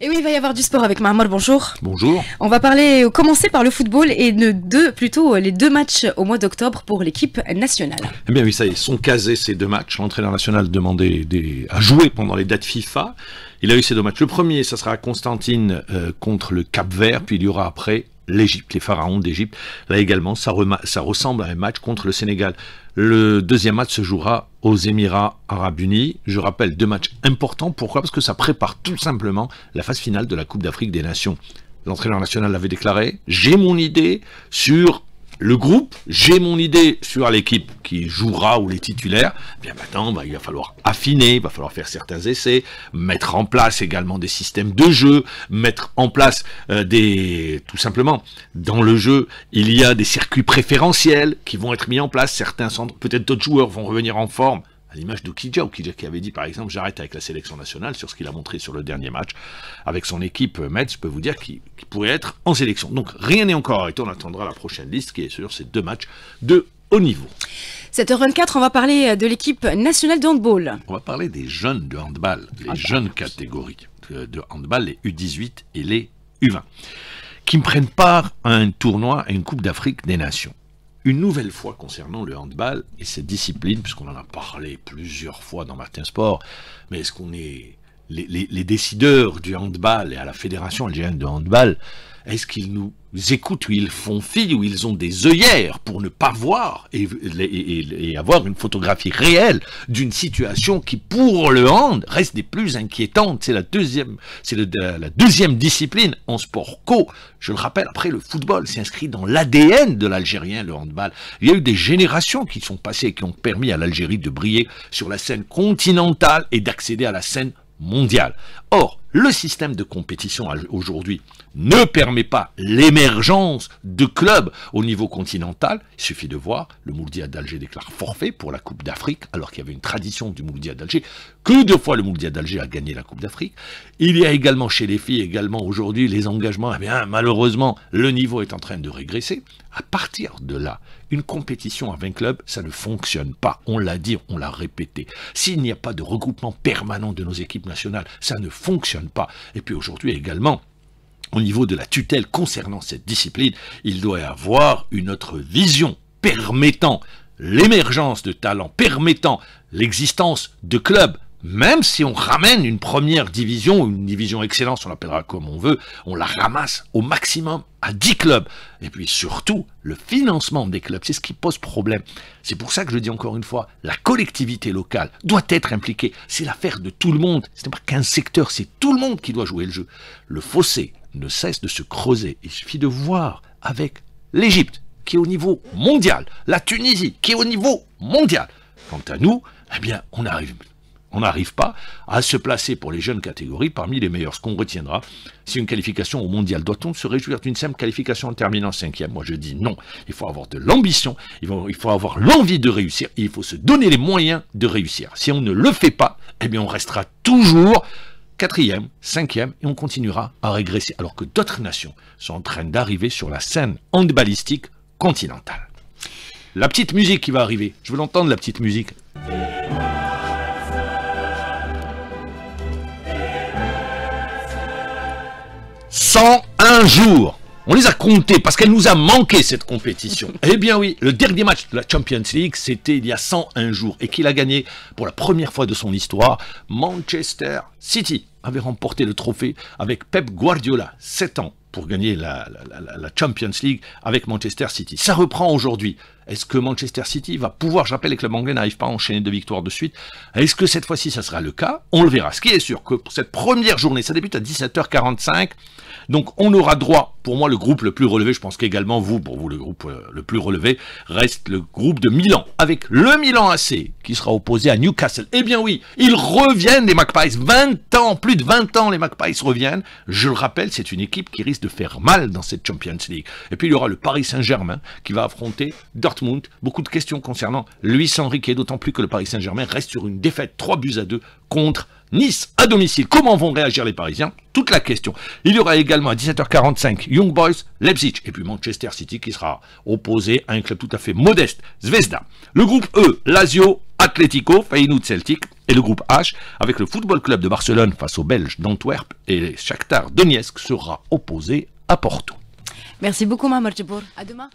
Et oui, il va y avoir du sport avec Marmol, bonjour. Bonjour. On va parler, euh, commencer par le football et de deux, plutôt euh, les deux matchs au mois d'octobre pour l'équipe nationale. Eh bien oui, ça y est, sont casés ces deux matchs. L'entraîneur national demandait des, à jouer pendant les dates FIFA. Il a eu ces deux matchs. Le premier, ça sera à Constantine euh, contre le Cap Vert, puis il y aura après l'Égypte, les pharaons d'Égypte. Là également, ça, ça, ressemble à un match contre le Sénégal. Le deuxième match se jouera aux Émirats Arabes Unis. Je rappelle deux matchs importants. Pourquoi Parce que ça prépare tout simplement la phase finale de la Coupe d'Afrique des Nations. L'entraîneur national l'avait déclaré. J'ai mon idée sur le groupe, j'ai mon idée sur l'équipe qui jouera ou les titulaires, bien maintenant bah, il va falloir affiner, il va falloir faire certains essais, mettre en place également des systèmes de jeu, mettre en place euh, des... tout simplement, dans le jeu, il y a des circuits préférentiels qui vont être mis en place, certains, centres, peut-être d'autres joueurs vont revenir en forme, à l'image ou Kija qui avait dit par exemple j'arrête avec la sélection nationale sur ce qu'il a montré sur le dernier match avec son équipe euh, Metz, je peux vous dire qu'il pourrait être en sélection. Donc rien n'est encore arrêté, on attendra la prochaine liste qui est sur ces deux matchs de haut niveau. 7h24, on va parler euh, de l'équipe nationale de handball. On va parler des jeunes de handball, les ah, jeunes bah, catégories euh, de handball, les U18 et les U20, qui ne prennent part à un tournoi, à une Coupe d'Afrique des Nations une nouvelle fois concernant le handball et cette discipline puisqu'on en a parlé plusieurs fois dans Martin Sport, mais est-ce qu'on est les, décideurs du handball et à la Fédération algérienne de handball, est-ce qu'ils nous écoutent ou ils font fi ou ils ont des œillères pour ne pas voir et, avoir une photographie réelle d'une situation qui, pour le hand, reste des plus inquiétantes. C'est la deuxième, discipline en sport co. Je le rappelle, après le football s'inscrit inscrit dans l'ADN de l'Algérien, le handball. Il y a eu des générations qui sont passées et qui ont permis à l'Algérie de briller sur la scène continentale et d'accéder à la scène Mondial. Or, le système de compétition aujourd'hui ne permet pas l'émergence de clubs au niveau continental. Il suffit de voir, le Mouldia d'Alger déclare forfait pour la Coupe d'Afrique, alors qu'il y avait une tradition du Mouldia d'Alger, que deux fois le Mouldia d'Alger a gagné la Coupe d'Afrique. Il y a également chez les filles, également aujourd'hui, les engagements. Eh bien, malheureusement, le niveau est en train de régresser. À partir de là, une compétition à 20 clubs, ça ne fonctionne pas. On l'a dit, on l'a répété. S'il n'y a pas de regroupement permanent de nos équipes nationales, ça ne fonctionne pas. Et puis aujourd'hui également, au niveau de la tutelle concernant cette discipline, il doit y avoir une autre vision permettant l'émergence de talents, permettant l'existence de clubs même si on ramène une première division, une division excellente, on l'appellera comme on veut, on la ramasse au maximum à 10 clubs. Et puis surtout, le financement des clubs, c'est ce qui pose problème. C'est pour ça que je dis encore une fois, la collectivité locale doit être impliquée. C'est l'affaire de tout le monde. Ce n'est pas qu'un secteur, c'est tout le monde qui doit jouer le jeu. Le fossé ne cesse de se creuser. Il suffit de voir avec l'Égypte, qui est au niveau mondial, la Tunisie, qui est au niveau mondial. Quant à nous, eh bien, on arrive... On n'arrive pas à se placer pour les jeunes catégories parmi les meilleurs. Ce qu'on retiendra, c'est une qualification au mondial. Doit-on se réjouir d'une simple qualification en terminant cinquième Moi, je dis non. Il faut avoir de l'ambition, il faut avoir l'envie de réussir, il faut se donner les moyens de réussir. Si on ne le fait pas, eh bien, on restera toujours quatrième, cinquième, et on continuera à régresser, alors que d'autres nations sont en train d'arriver sur la scène handballistique continentale. La petite musique qui va arriver, je veux l'entendre la petite musique. 101 jours. On les a comptés parce qu'elle nous a manqué cette compétition. eh bien oui, le dernier match de la Champions League, c'était il y a 101 jours et qu'il a gagné pour la première fois de son histoire Manchester City avait remporté le trophée avec Pep Guardiola, 7 ans pour gagner la, la, Champions League avec Manchester City. Ça reprend aujourd'hui. Est-ce que Manchester City va pouvoir, j'appelle les clubs anglais n'arrive pas à enchaîner de victoires de suite, est-ce que cette fois-ci ça sera le cas On le verra. Ce qui est sûr, que pour cette première journée, ça débute à 17h45, donc on aura droit, pour moi le groupe le plus relevé, je pense qu'également vous, pour vous le groupe euh, le plus relevé, reste le groupe de Milan, avec le Milan AC qui sera opposé à Newcastle. Eh bien oui, ils reviennent des Magpies 20 ans plus de 20 ans, les Magpies reviennent. Je le rappelle, c'est une équipe qui risque de faire mal dans cette Champions League. Et puis il y aura le Paris Saint-Germain qui va affronter Dortmund. Beaucoup de questions concernant Luis Enrique, d'autant plus que le Paris Saint-Germain reste sur une défaite 3 buts à 2 contre Nice à domicile. Comment vont réagir les Parisiens Toute la question. Il y aura également à 17h45 Young Boys, Leipzig et puis Manchester City qui sera opposé à un club tout à fait modeste, Zvezda. Le groupe E, Lazio, Atlético, Feyenoord Celtic et le groupe H avec le Football Club de Barcelone face aux Belges d'Antwerp et les Shakhtar Donetsk sera opposé à Porto. Merci beaucoup Mme À demain.